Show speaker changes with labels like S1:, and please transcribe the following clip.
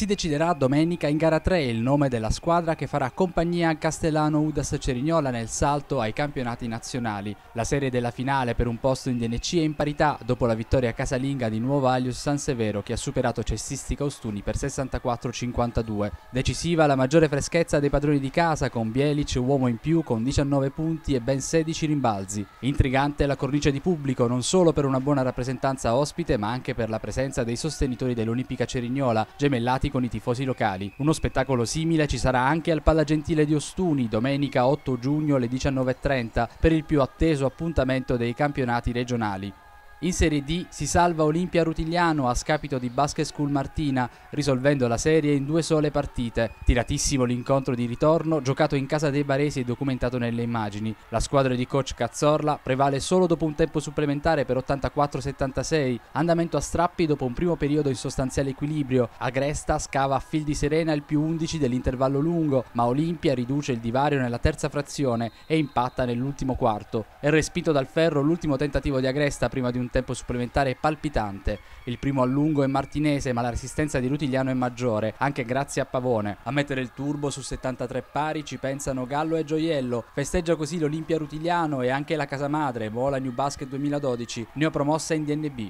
S1: Si deciderà domenica in gara 3 il nome della squadra che farà compagnia a Castellano Udas Cerignola nel salto ai campionati nazionali. La serie della finale per un posto in DNC è in parità dopo la vittoria casalinga di Nuovo Alius San Severo che ha superato Cestisti Caustuni per 64-52. Decisiva la maggiore freschezza dei padroni di casa con Bielic uomo in più con 19 punti e ben 16 rimbalzi. Intrigante la cornice di pubblico non solo per una buona rappresentanza ospite ma anche per la presenza dei sostenitori dell'Olimpica Cerignola, gemellati con i tifosi locali. Uno spettacolo simile ci sarà anche al Palla Gentile di Ostuni domenica 8 giugno alle 19.30 per il più atteso appuntamento dei campionati regionali. In Serie D si salva Olimpia Rutigliano a scapito di Basket School Martina, risolvendo la serie in due sole partite. Tiratissimo l'incontro di ritorno, giocato in casa dei baresi e documentato nelle immagini. La squadra di coach Cazzorla prevale solo dopo un tempo supplementare per 84-76, andamento a strappi dopo un primo periodo in sostanziale equilibrio. Agresta scava a fil di Serena il più 11 dell'intervallo lungo, ma Olimpia riduce il divario nella terza frazione e impatta nell'ultimo quarto. È respinto dal ferro l'ultimo tentativo di Agresta prima di un tempo supplementare palpitante. Il primo a lungo è martinese, ma la resistenza di Rutigliano è maggiore, anche grazie a Pavone. A mettere il turbo su 73 pari ci pensano Gallo e Gioiello. Festeggia così l'Olimpia Rutigliano e anche la casa madre, Vola New Basket 2012, neopromossa in DNB.